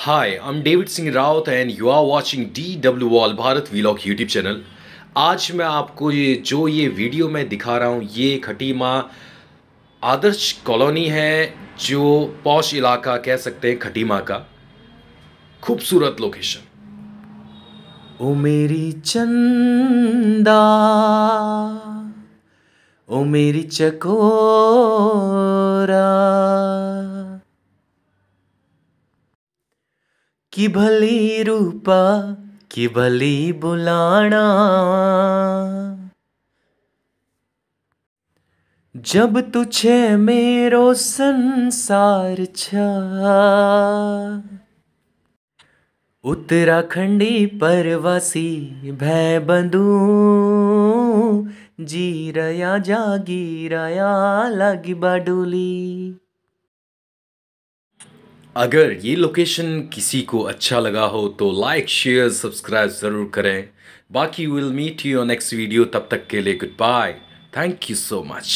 hi David Singh Raut and you are watching D W wall Bharat vlog YouTube channel आज मैं आपको ये जो ये वीडियो मैं दिखा रहा हूँ ये खटीमा आदर्श कॉलोनी है जो पौश इलाका कह सकते हैं खटीमा का खूबसूरत लोकेशन ओ मेरी चंदा ओ मेरी चकोरा कि भली रूपा कि भली बुलाना जब तुझे मेरो संसार उत्तराखंडी परवासी भय बंदू जीराया जागीराया लगी बाडोली अगर ये लोकेशन किसी को अच्छा लगा हो तो लाइक शेयर सब्सक्राइब ज़रूर करें बाकी will meet you next video तब तक के लिए good bye thank you so much